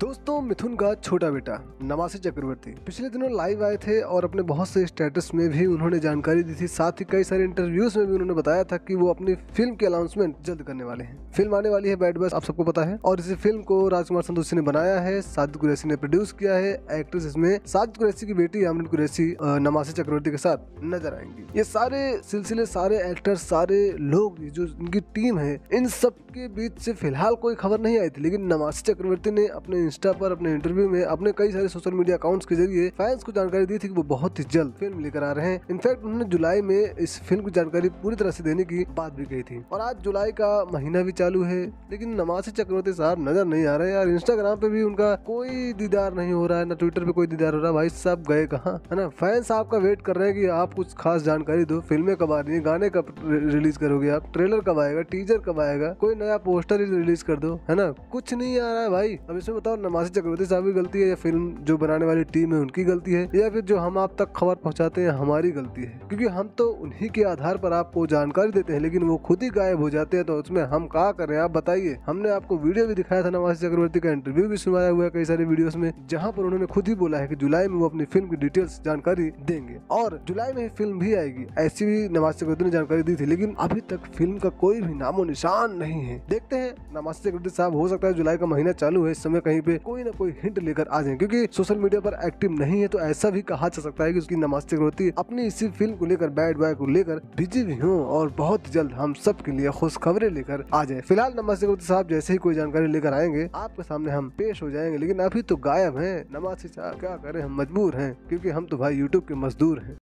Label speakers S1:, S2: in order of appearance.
S1: दोस्तों मिथुन का छोटा बेटा नवासी चक्रवर्ती पिछले दिनों लाइव आए थे और अपने बहुत से स्टेटस में भी उन्होंने जानकारी दी थी साथ ही कई सारे इंटरव्यूज में भी उन्होंने बताया था कि वो अपनी फिल्म के अनाउंसमेंट जल्द करने वाले हैं फिल्म आने वाली है बैड बस आप सबको पता है और इस फिल्म को राजकुमार संतोषी ने बनाया है साजिद कुरैसी ने प्रोड्यूस किया है एक्ट्रेस इसमें साजिद कुरैसी की बेटी अमृत कुरैसी नवासी चक्रवर्ती के साथ नजर आएंगी ये सारे सिलसिले सारे एक्टर सारे लोग जो इनकी टीम है इन सब के बीच से फिलहाल कोई खबर नहीं आई थी लेकिन नवासी चक्रवर्ती ने अपने इंस्टा पर अपने इंटरव्यू में अपने कई सारे सोशल मीडिया अकाउंट्स के जरिए फैंस को जानकारी दी थी कि वो बहुत ही जल्द फिल्म लेकर आ रहे हैं इनफैक्ट उन्होंने जुलाई में इस फिल्म की जानकारी पूरी तरह से देने की बात भी कही थी और आज जुलाई का महीना भी चालू है लेकिन नमासी चक्रवर्ती साहब नजर नहीं आ रहे यार इंस्टाग्राम पे भी उनका कोई दीदार नहीं हो रहा है ना ट्विटर पे कोई दीदार हो रहा भाई साहब गए कहाँ है ना फैंस आपका वेट कर रहे हैं कि आप कुछ खास जानकारी दो फिल्में कब आ रही है गाने कब रिलीज करोगे आप ट्रेलर कब आएगा टीजर कब आएगा कोई नया पोस्टर रिलीज कर दो है ना कुछ नहीं आ रहा है भाई अब इसमें बताओ नमाजी चक्रवर्ती साहब की गलती है या फिल्म जो बनाने वाली टीम है उनकी गलती है या फिर जो हम आप तक खबर पहुंचाते हैं हमारी गलती है क्योंकि हम तो उन्हीं के आधार पर आपको जानकारी देते हैं लेकिन वो खुद ही गायब हो जाते हैं तो उसमें हम कहा कर रहे हैं आप बताइए हमने आपको वीडियो भी दिखाया था नवासी चक्रवर्ती का इंटरव्यू भी सुनवाया हुआ है कई सारे वीडियोस में जहाँ पर उन्होंने खुद ही बोला है की जुलाई में वो अपनी फिल्म की डिटेल्स जानकारी देंगे और जुलाई में फिल्म भी आएगी ऐसी भी नवाज चक्रवर्ती ने जानकारी दी थी लेकिन अभी तक फिल्म का कोई भी नामो निशान नहीं है देखते हैं नवासी चक्रवर्ती साहब हो सकता है जुलाई का महीना चालू है इस समय कहीं पे पे कोई ना कोई हिंट लेकर आ जाए क्योंकि सोशल मीडिया पर एक्टिव नहीं है तो ऐसा भी कहा जा सकता है की उसकी नमस्ते करोती अपनी इसी फिल्म को लेकर बैड बॉय को लेकर बिजी भी हूँ और बहुत जल्द हम सब के लिए खुशखबरें लेकर आ जाए फिलहाल नमस्ते करोती साहब जैसे ही कोई जानकारी लेकर आएंगे आपके सामने हम पेश हो जाएंगे लेकिन अभी तो गायब है नमाज से क्या करें हम मजबूर हैं क्योंकि हम तो भाई यूट्यूब के मजदूर हैं